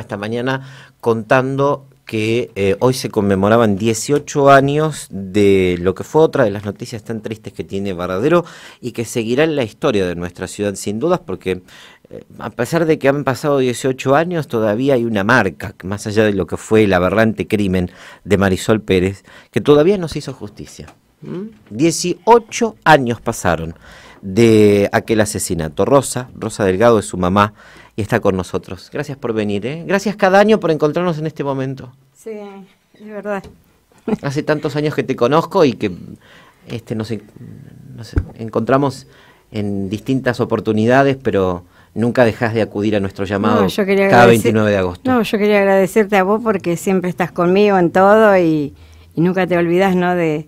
esta mañana contando que eh, hoy se conmemoraban 18 años de lo que fue otra de las noticias tan tristes que tiene Varadero y que seguirá en la historia de nuestra ciudad sin dudas porque eh, a pesar de que han pasado 18 años todavía hay una marca, más allá de lo que fue el aberrante crimen de Marisol Pérez, que todavía no se hizo justicia. 18 ¿Mm? años pasaron de aquel asesinato. Rosa, Rosa Delgado es su mamá y está con nosotros. Gracias por venir. ¿eh? Gracias cada año por encontrarnos en este momento. Sí, de verdad. Hace tantos años que te conozco y que este, nos, encontramos en distintas oportunidades, pero nunca dejas de acudir a nuestro llamado cada 29 de agosto. No, yo quería agradecerte a vos porque siempre estás conmigo en todo y, nunca te olvidas ¿no? de,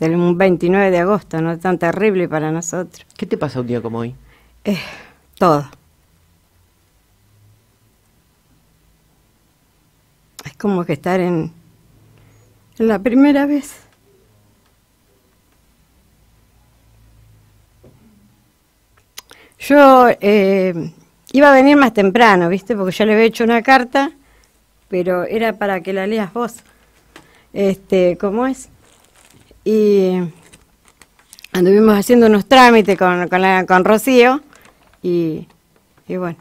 del 29 de agosto, ¿no? Tan terrible para nosotros. ¿Qué te pasa un día como hoy? Eh, todo. Es como que estar en, la primera vez. Yo eh, iba a venir más temprano, ¿viste? Porque ya le había hecho una carta, pero era para que la leas vos. Este, ¿Cómo es? y anduvimos haciendo unos trámites con, con, Rocío y, y bueno,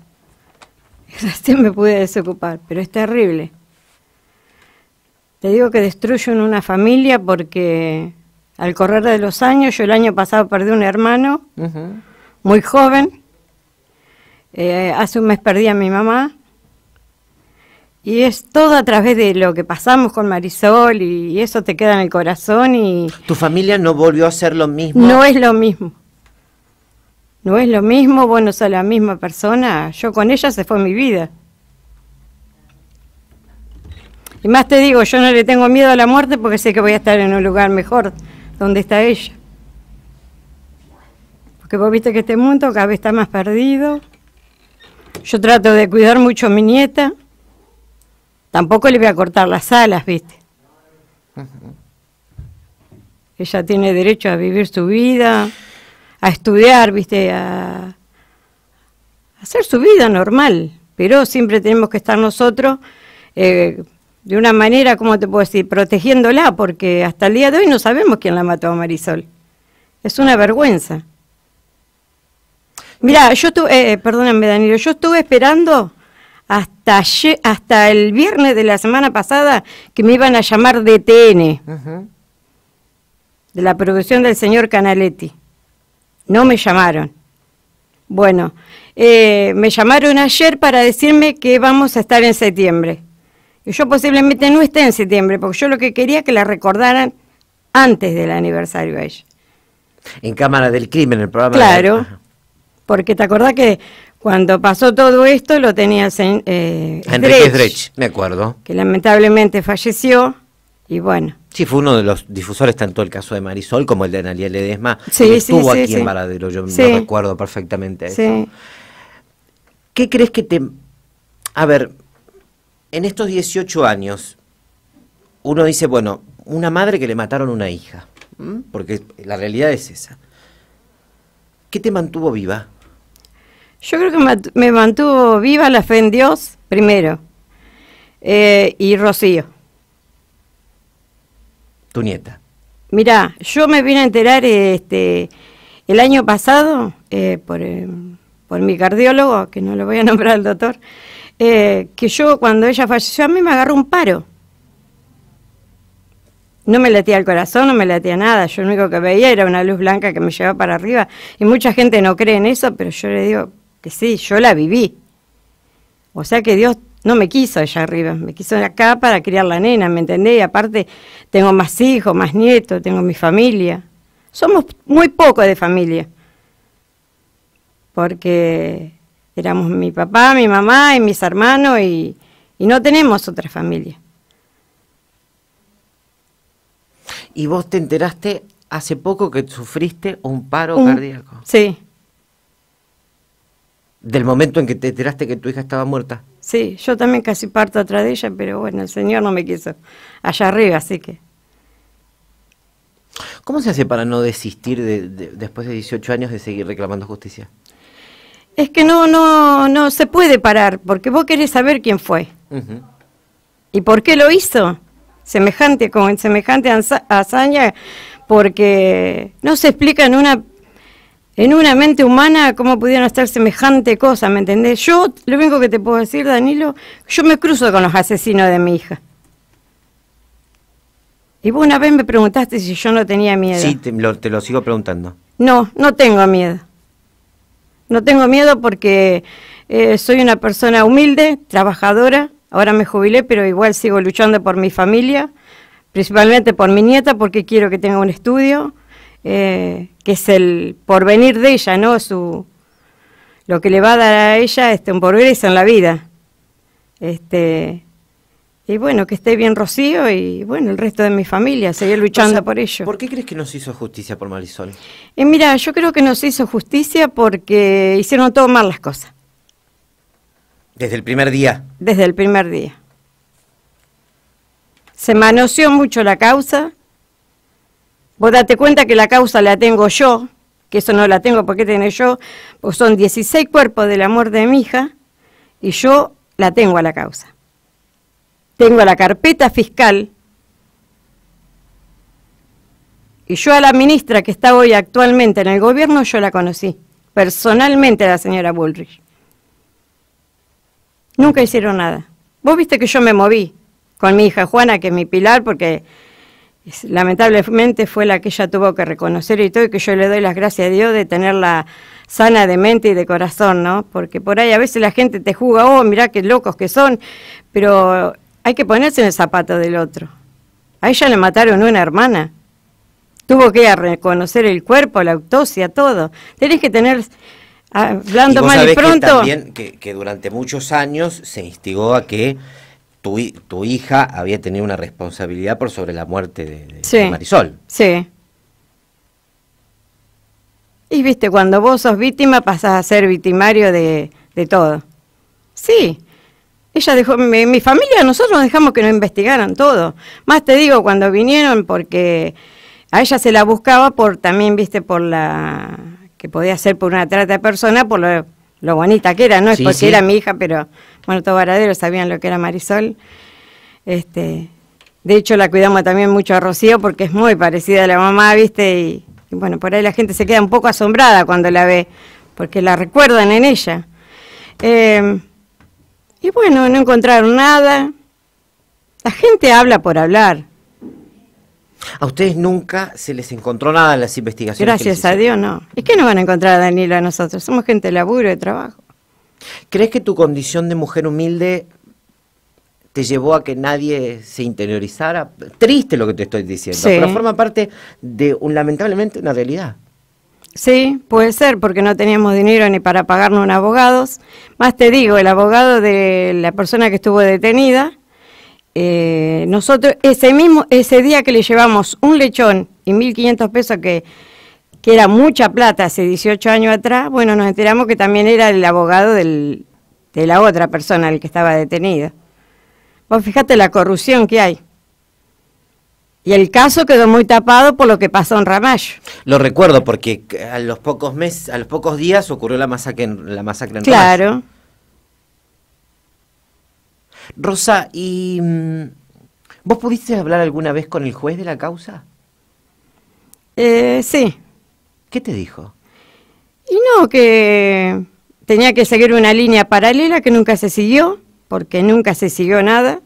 recién me pude desocupar, pero es terrible. Te digo que destruyen una familia porque al correr de los años, yo el año pasado perdí un hermano muy joven, eh, hace un mes perdí a mi mamá y es todo a través de lo que pasamos con Marisol y eso te queda en el corazón y... ¿Tu familia no volvió a ser lo mismo? No es lo mismo. No es lo mismo, vos no sos la misma persona. Yo con ella se fue mi vida. Y más te digo, yo no le tengo miedo a la muerte porque sé que voy a estar en un lugar mejor donde está ella. Porque vos viste que este mundo cada vez está más perdido. Yo trato de cuidar mucho a mi nieta. Tampoco le voy a cortar las alas, ¿viste? Ella tiene derecho a vivir su vida, a estudiar, ¿viste? A, hacer su vida normal, pero siempre tenemos que estar nosotros eh, de una manera, ¿cómo te puedo decir?, protegiéndola, porque hasta el día de hoy no sabemos quién la mató a Marisol. Es una vergüenza. Mira, yo estuve, eh, eh, perdóname Danilo, yo estuve esperando hasta, hasta el viernes de la semana pasada que me iban a llamar de TN, de la producción del señor Canaletti. No me llamaron. Bueno, eh, me llamaron ayer para decirme que vamos a estar en septiembre. Y yo posiblemente no esté en septiembre, porque yo lo que quería que la recordaran antes del aniversario a ella. En Cámara del Crimen, el programa. Claro, porque te acordás que cuando pasó todo esto lo tenías eh, Enrique Drech, me acuerdo. Que lamentablemente falleció y bueno. Sí, fue uno de los difusores, tanto el caso de Marisol como el de Analia Ledesma. Sí, que sí, estuvo aquí en Varadero, yo no recuerdo perfectamente eso. ¿Qué crees que te... A ver, en estos 18 años, uno dice, bueno, una madre que le mataron una hija, porque la realidad es esa. ¿Qué te mantuvo viva? Yo creo que me mantuvo viva la fe en Dios, primero. Eh, y Rocío. Tu nieta. Mirá, yo me vine a enterar este, el año pasado eh, por, eh, por, mi cardiólogo, que no lo voy a nombrar al doctor, que yo cuando ella falleció a mí me agarró un paro. No me latía el corazón, no me latía nada. Yo lo único que veía era una luz blanca que me llevaba para arriba. Y mucha gente no cree en eso, pero yo le digo, que sí, yo la viví. O sea que Dios no me quiso allá arriba, me quiso acá para criar la nena, ¿me entendés? Y aparte tengo más hijos, más nietos, tengo mi familia. Somos muy pocos de familia, porque éramos mi papá, mi mamá y mis hermanos y, no tenemos otra familia. ¿Y vos te enteraste hace poco que sufriste un paro cardíaco? Sí del momento en que te enteraste que tu hija estaba muerta. Sí, yo también casi parto atrás de ella, pero bueno, el Señor no me quiso allá arriba, así que... ¿Cómo se hace para no desistir después de 18 años de seguir reclamando justicia? Es que no, no, no se puede parar, porque vos querés saber quién fue. ¿Y por qué lo hizo? Semejante, con semejante hazaña, porque no se explica en una en una mente humana, ¿cómo pudieron estar semejante cosa? ¿Me entendés? Yo, lo único que te puedo decir, Danilo, yo me cruzo con los asesinos de mi hija. Y vos una vez me preguntaste si yo no tenía miedo. Sí, te lo, sigo preguntando. No, no tengo miedo. No tengo miedo porque eh, soy una persona humilde, trabajadora. Ahora me jubilé, pero igual sigo luchando por mi familia, principalmente por mi nieta, porque quiero que tenga un estudio. Eh, que es el porvenir de ella, ¿no? Su, lo que le va a dar a ella este, un progreso en la vida. Este, y bueno, que esté bien Rocío y bueno, el resto de mi familia, seguir luchando por ello. ¿Por qué crees que nos hizo justicia por Marisol? mira, yo creo que nos hizo justicia porque hicieron todo mal las cosas. ¿Desde el primer día? Desde el primer día. Se manoseó mucho la causa, Vos date cuenta que la causa la tengo yo, que eso no la tengo porque tiene yo, pues son 16 cuerpos del amor de mi hija y yo la tengo a la causa. Tengo a la carpeta fiscal y yo a la ministra que está hoy actualmente en el gobierno, yo la conocí personalmente a la señora Bullrich. Nunca hicieron nada. Vos viste que yo me moví con mi hija Juana, que es mi pilar, porque lamentablemente fue la que ella tuvo que reconocer y todo, y que yo le doy las gracias a Dios de tenerla sana de mente y de corazón, ¿no? Porque por ahí a veces la gente te juzga, oh, mirá qué locos que son, pero hay que ponerse en el zapato del otro. A ella le mataron una hermana. Tuvo que reconocer el cuerpo, la autopsia, todo. Tenés que tener, ah, hablando mal y pronto... Que también que durante muchos años se instigó a que tu, hija había tenido una responsabilidad por sobre la muerte de, Marisol. Sí. Y viste, cuando vos sos víctima pasás a ser victimario de, de todo. Sí. Ella dejó, mi, mi, familia, nosotros dejamos que nos investigaran todo. Más te digo, cuando vinieron, porque a ella se la buscaba por también, viste, por la que podía ser por una trata de persona, por lo lo bonita que era, no es porque era mi hija, pero bueno, todos varaderos sabían lo que era Marisol. Este, de hecho, la cuidamos también mucho a Rocío porque es muy parecida a la mamá, ¿viste? Y, bueno, por ahí la gente se queda un poco asombrada cuando la ve, porque la recuerdan en ella. Em, y bueno, no encontraron nada. La gente habla por hablar. A ustedes nunca se les encontró nada en las investigaciones. Gracias a Dios, no. ¿Y qué no van a encontrar a Danilo a nosotros? Somos gente de laburo, de trabajo. ¿Crees que tu condición de mujer humilde te llevó a que nadie se interiorizara? Triste lo que te estoy diciendo, pero forma parte de, un, lamentablemente, una realidad. Sí, puede ser, porque no teníamos dinero ni para pagarnos un abogado. Más te digo, el abogado de la persona que estuvo detenida eh, nosotros ese mismo ese día que le llevamos un lechón y 1.500 pesos que que era mucha plata hace 18 años atrás, bueno, nos enteramos que también era el abogado del, de la otra persona, el que estaba detenido. Vos fíjate la corrupción que hay. Y el caso quedó muy tapado por lo que pasó en Ramallo. Lo recuerdo porque a los pocos meses, a los pocos días ocurrió la masacre en, la masacre Claro. Rosa, ¿y mm, vos pudiste hablar alguna vez con el juez de la causa? Eh, sí. ¿Qué te dijo? Y no, que tenía que seguir una línea paralela que nunca se siguió, porque nunca se siguió nada.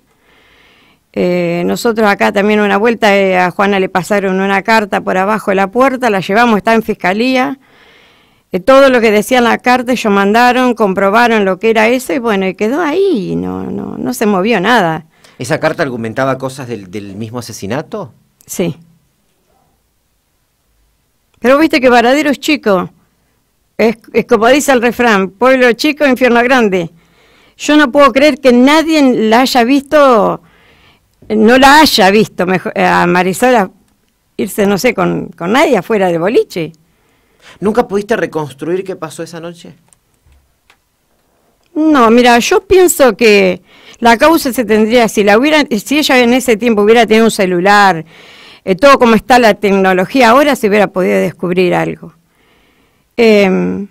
Eh, nosotros acá también una vuelta eh, a Juana le pasaron una carta por abajo de la puerta, la llevamos, está en fiscalía todo lo que decía en la carta ellos mandaron, comprobaron lo que era eso y bueno, y quedó ahí, no, no, no se movió nada. ¿Esa carta argumentaba cosas del, mismo asesinato? Sí. Pero viste que Varadero es chico, es, es, como dice el refrán, pueblo chico, infierno grande. Yo no puedo creer que nadie la haya visto, no la haya visto mejor, eh, a Marisol irse, no sé, con, con nadie afuera de boliche. ¿Nunca pudiste reconstruir qué pasó esa noche? No, mira, yo pienso que la causa se tendría, si la hubiera, si ella en ese tiempo hubiera tenido un celular, eh, todo como está la tecnología ahora, se hubiera podido descubrir algo. Em,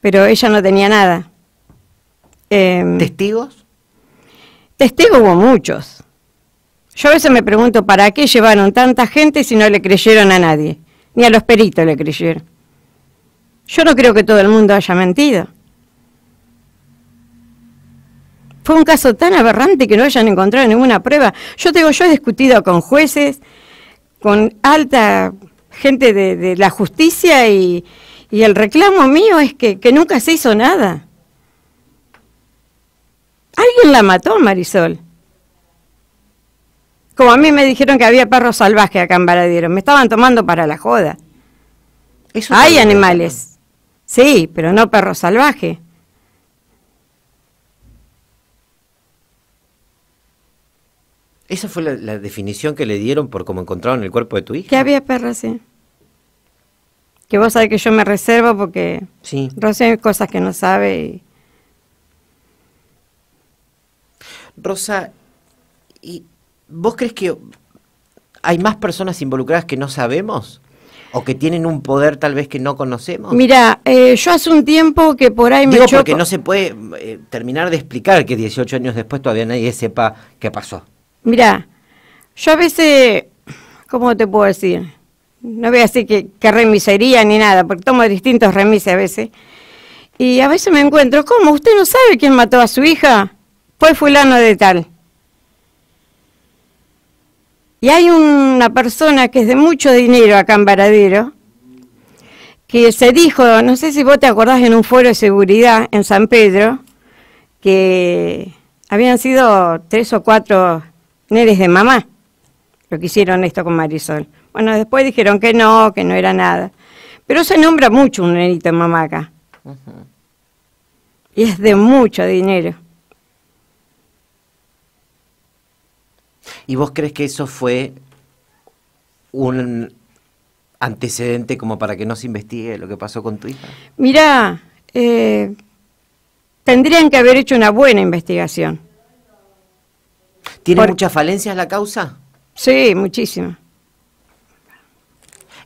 pero ella no tenía nada. Em, ¿Testigos? Testigos hubo muchos. Yo a veces me pregunto, ¿para qué llevaron tanta gente si no le creyeron a nadie? Ni a los peritos le creyeron. Yo no creo que todo el mundo haya mentido. Fue un caso tan aberrante que no hayan encontrado ninguna prueba. Yo te yo he discutido con jueces, con alta gente de, la justicia y, el reclamo mío es que, nunca se hizo nada. Alguien la mató, Marisol. Como a mí me dijeron que había perros salvajes acá en Baradero, me estaban tomando para la joda. Hay animales. Sí, pero no perro salvaje. ¿Esa fue la, definición que le dieron por cómo encontraron el cuerpo de tu hija? Que había perros, sí. Que vos sabés que yo me reservo porque sí. Rosa cosas que no sabe. Y... Rosa, ¿y ¿vos crees que hay más personas involucradas que no sabemos? o que tienen un poder tal vez que no conocemos? Mira, eh, yo hace un tiempo que por ahí me... Digo porque no se puede eh, terminar de explicar que 18 años después todavía nadie sepa qué pasó. Mira, yo a veces, ¿cómo te puedo decir? No voy a decir que, remisería ni nada, porque tomo distintos remises a veces. Y a veces me encuentro, ¿cómo? ¿Usted no sabe quién mató a su hija? Fue fulano de tal. Y hay una persona que es de mucho dinero acá en Varadero, que se dijo, no sé si vos te acordás en un foro de seguridad en San Pedro, que habían sido tres o cuatro nenes de mamá lo que hicieron esto con Marisol. Bueno, después dijeron que no, que no era nada. Pero se nombra mucho un nenito de mamá acá. Y es de mucho dinero. ¿Y vos crees que eso fue un antecedente como para que no se investigue lo que pasó con tu hija? Mirá, eh, tendrían que haber hecho una buena investigación. ¿Tiene muchas falencias la causa? Sí, muchísimas.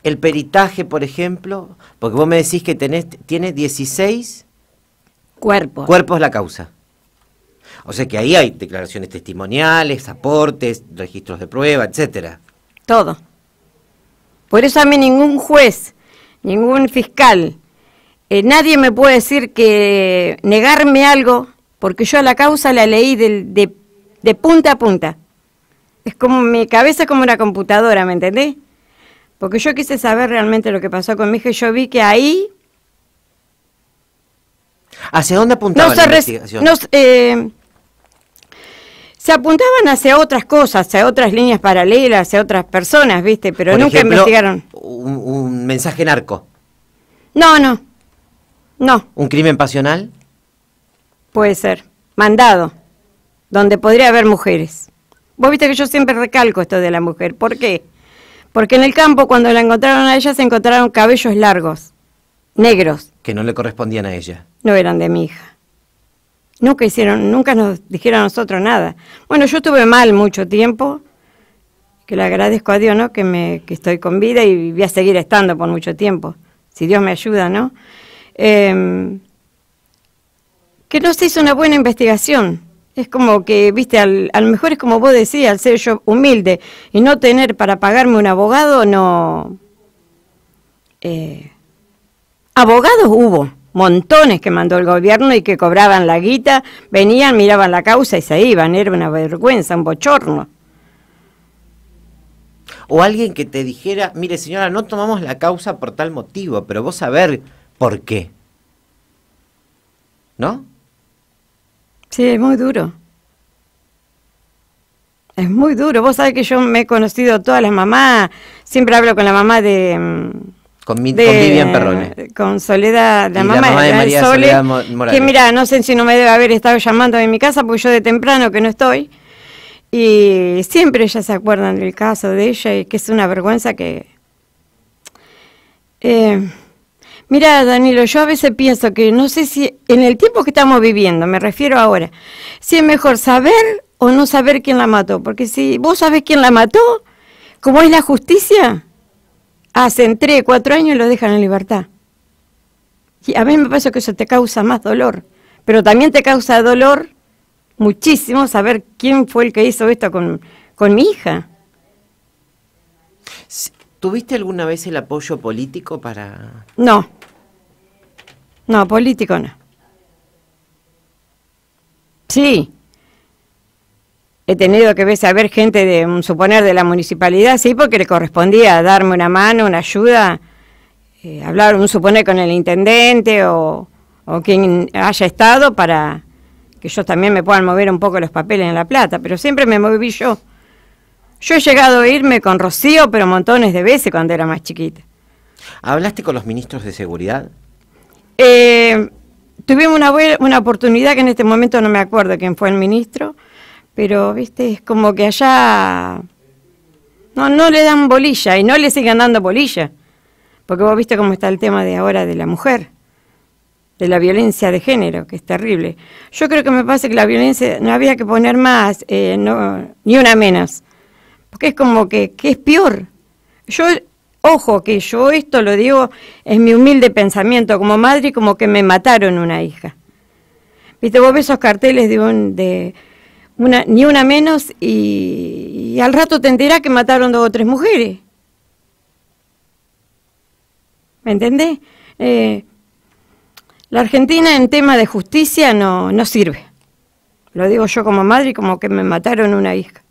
El peritaje, por ejemplo, porque vos me decís que tenés, tiene 16 cuerpos. Cuerpos la causa. O sea que ahí hay declaraciones testimoniales, aportes, registros de prueba, etcétera. Todo. Por eso a mí ningún juez, ningún fiscal, eh, nadie me puede decir que negarme algo, porque yo a la causa la leí de, punta a punta. Es como mi cabeza es como una computadora, ¿me entendés? Porque yo quise saber realmente lo que pasó con mi hija y yo vi que ahí... ¿Hacia dónde apuntaba la investigación? No, eh, se apuntaban hacia otras cosas, hacia otras líneas paralelas, hacia otras personas, ¿viste? Pero nunca investigaron. Un, un, mensaje narco? No, no. No. ¿Un crimen pasional? Puede ser. Mandado. Donde podría haber mujeres. Vos viste que yo siempre recalco esto de la mujer. ¿Por qué? Porque en el campo, cuando la encontraron a ella, se encontraron cabellos largos, negros. Que no le correspondían a ella. No eran de mi hija. Nunca hicieron, nunca nos dijeron a nosotros nada. Bueno, yo estuve mal mucho tiempo, que le agradezco a Dios, ¿no? Que, me, estoy con vida y voy a seguir estando por mucho tiempo, si Dios me ayuda, ¿no? Em, que no se hizo una buena investigación. Es como que, viste, al, a lo mejor es como vos decías, al ser yo humilde y no tener para pagarme un abogado, no... Eh, abogados hubo, montones que mandó el gobierno y que cobraban la guita, venían, miraban la causa y se iban, era una vergüenza, un bochorno. O alguien que te dijera, mire señora, no tomamos la causa por tal motivo, pero vos saber por qué. ¿No? Sí, es muy duro. Es muy duro. Vos sabés que yo me he conocido todas las mamás, siempre hablo con la mamá de mm, con, con, Vivian Perrone. Con Soledad, la, mamá, de María Soledad Que mira, no sé si no me debe haber estado llamando en mi casa, porque yo de temprano que no estoy. Y siempre ellas se acuerdan del caso de ella, y que es una vergüenza que. Eh, mira, Danilo, yo a veces pienso que no sé si en el tiempo que estamos viviendo, me refiero ahora, si es mejor saber o no saber quién la mató. Porque si vos sabés quién la mató, como es la justicia, hacen tres, cuatro años y lo dejan en libertad. Y a mí me pasa que eso te causa más dolor, pero también te causa dolor muchísimo saber quién fue el que hizo esto con, con mi hija. ¿Tuviste alguna vez el apoyo político para...? No, no, político no. Sí, he tenido que a ver gente de un mm, suponer de la municipalidad, sí, porque le correspondía darme una mano, una ayuda, eh, hablar un suponer con el intendente o, quien haya estado para que yo también me puedan mover un poco los papeles en La Plata, pero siempre me moví yo. Yo he llegado a irme con Rocío, pero montones de veces cuando era más chiquita. ¿Hablaste con los ministros de seguridad? Eh, tuvimos una, una oportunidad que en este momento no me acuerdo quién fue el ministro, pero viste, es como que allá no, no le dan bolilla y no le siguen dando bolilla, porque vos viste cómo está el tema de ahora de la mujer, de la violencia de género, que es terrible. Yo creo que me pasa que la violencia no había que poner más, eh, ni una menos, porque es como que, que es peor. Yo, ojo, que yo esto lo digo, es mi humilde pensamiento como madre, y como que me mataron una hija. Viste, vos ves esos carteles de un... De, ni una menos y, al rato te enterás que mataron dos o tres mujeres. ¿Me entendés? Eh, la Argentina en tema de justicia no, no sirve. Lo digo yo como madre, y como que me mataron una hija.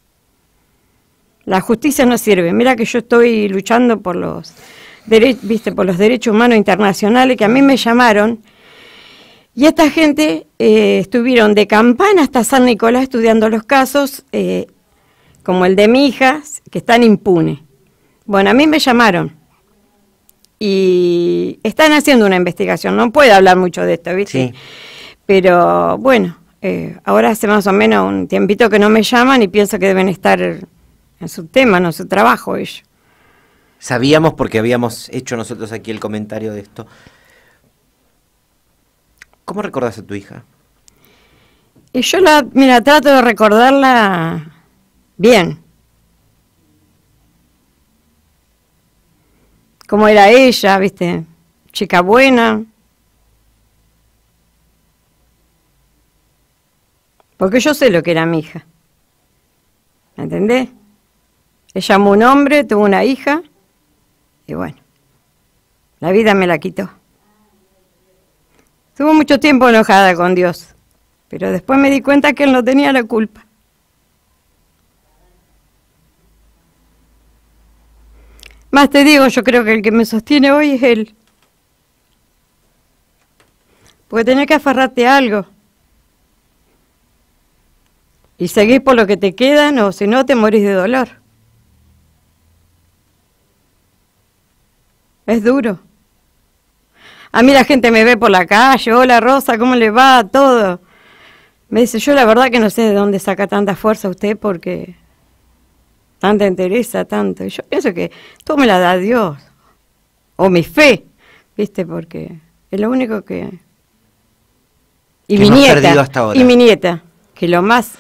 La justicia no sirve. Mira que yo estoy luchando por los, viste, por los derechos humanos internacionales, que a mí me llamaron y esta gente eh, estuvieron de campana hasta San Nicolás estudiando los casos, eh, como el de mi hija, que están impune. Bueno, a mí me llamaron y están haciendo una investigación. No puedo hablar mucho de esto, ¿viste? Sí. Pero bueno, eh, ahora hace más o menos un tiempito que no me llaman y pienso que deben estar en su tema, en su trabajo ellos. Sabíamos porque habíamos hecho nosotros aquí el comentario de esto ¿Cómo recordás a tu hija? Y yo la, mira, trato de recordarla bien. Cómo era ella, viste, chica buena. Porque yo sé lo que era mi hija. ¿Me entendés? Ella amó un hombre, tuvo una hija y bueno, la vida me la quitó. Estuve mucho tiempo enojada con Dios, pero después me di cuenta que Él no tenía la culpa. Más te digo, yo creo que el que me sostiene hoy es Él. Porque tenés que aferrarte a algo. Y seguís por lo que te quedan o si no te morís de dolor. Es duro. A mí la gente me ve por la calle, hola Rosa, ¿cómo le va? Todo. Me dice, yo la verdad que no sé de dónde saca tanta fuerza usted porque tanta interesa, tanto. Y yo pienso que todo me la da Dios, o mi fe, ¿viste? Porque es lo único que... Y mi nieta, y mi nieta, que lo más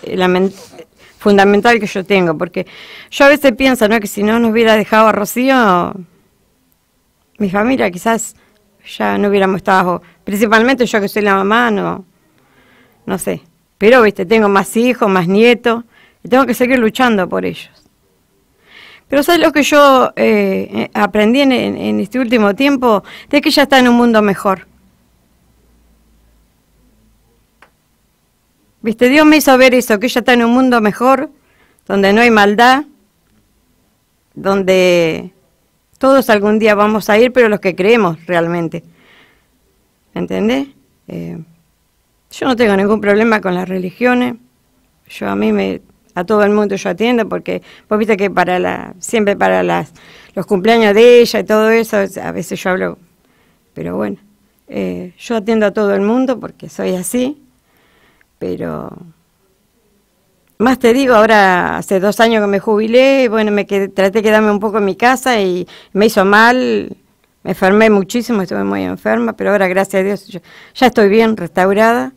fundamental que yo tengo, porque yo a veces pienso, ¿no? Que si no nos hubiera dejado a Rocío, mi familia quizás ya no hubiéramos estado, principalmente yo que soy la mamá, no, no sé. Pero, viste, tengo más hijos, más nietos, y tengo que seguir luchando por ellos. Pero ¿sabes lo que yo eh, aprendí en, este último tiempo? De que ya está en un mundo mejor. Viste, Dios me hizo ver eso, que ella está en un mundo mejor, donde no hay maldad, donde todos algún día vamos a ir, pero los que creemos realmente. ¿Entendés? Eh, yo no tengo ningún problema con las religiones. Yo a mí me a todo el mundo yo atiendo porque vos viste que para la siempre para las los cumpleaños de ella y todo eso a veces yo hablo pero bueno eh, yo atiendo a todo el mundo porque soy así pero más te digo, ahora hace dos años que me jubilé, bueno, me quedé, traté de quedarme un poco en mi casa y me hizo mal, me enfermé muchísimo, estuve muy enferma, pero ahora gracias a Dios ya estoy bien, restaurada.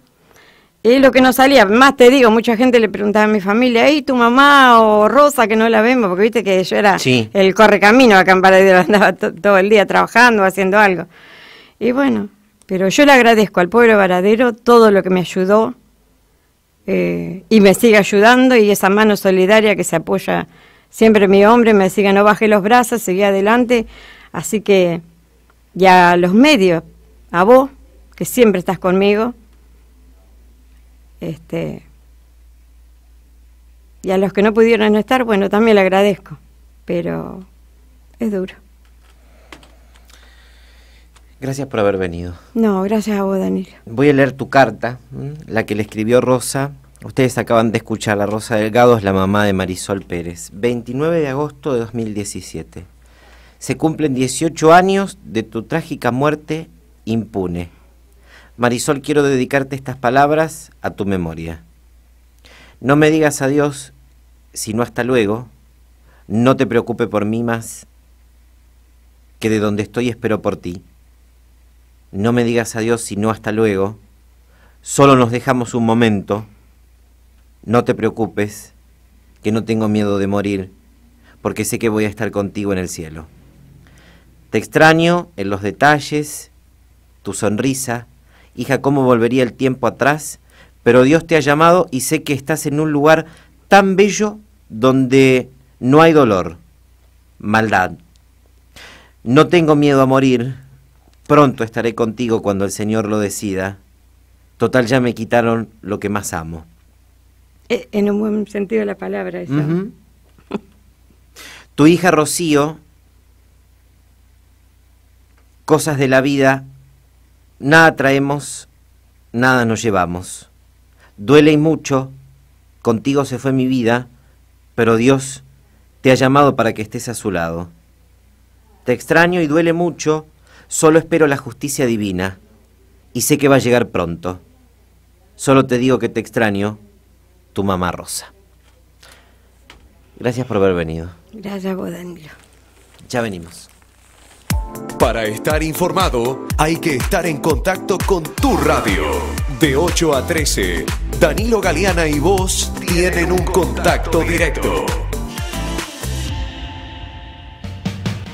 Y lo que no salía, más te digo, mucha gente le preguntaba a mi familia, ¿y tu mamá o Rosa que no la vemos? Porque viste que yo era el correcamino acá en Paradero, andaba todo el día trabajando, haciendo algo. Y bueno, pero yo le agradezco al pueblo Varadero todo lo que me ayudó, eh, y me sigue ayudando y esa mano solidaria que se apoya siempre mi hombre me sigue, no baje los brazos, seguí adelante. Así que, y a los medios, a vos, que siempre estás conmigo, este, y a los que no pudieron estar, bueno, también le agradezco, pero es duro. Gracias por haber venido. No, gracias a vos, Daniel. Voy a leer tu carta, la que le escribió Rosa. Ustedes acaban de escuchar a Rosa Delgado, es la mamá de Marisol Pérez. 29 de agosto de 2017. Se cumplen 18 años de tu trágica muerte impune. Marisol, quiero dedicarte estas palabras a tu memoria. No me digas adiós, sino hasta luego. No te preocupe por mí más, que de donde estoy espero por ti no me digas adiós sino hasta luego, solo nos dejamos un momento, no te preocupes, que no tengo miedo de morir, porque sé que voy a estar contigo en el cielo. Te extraño en los detalles, tu sonrisa, hija, cómo volvería el tiempo atrás, pero Dios te ha llamado y sé que estás en un lugar tan bello donde no hay dolor, maldad. No tengo miedo a morir, Pronto estaré contigo cuando el Señor lo decida. Total, ya me quitaron lo que más amo. E, en un buen sentido de la palabra, eso. tu hija Rocío, cosas de la vida, nada traemos, nada nos llevamos. Duele y mucho, contigo se fue mi vida, pero Dios te ha llamado para que estés a su lado. Te extraño y duele mucho, Solo espero la justicia divina y sé que va a llegar pronto. Solo te digo que te extraño, tu mamá Rosa. Gracias por haber venido. Gracias a vos, Danilo. Ya venimos. Para estar informado, hay que estar en contacto con tu radio. De 8 a 13, Danilo Galeana y vos tienen un contacto directo.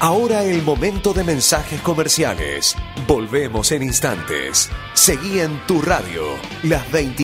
Ahora el momento de mensajes comerciales. Volvemos en instantes. Seguí en tu radio, las 20.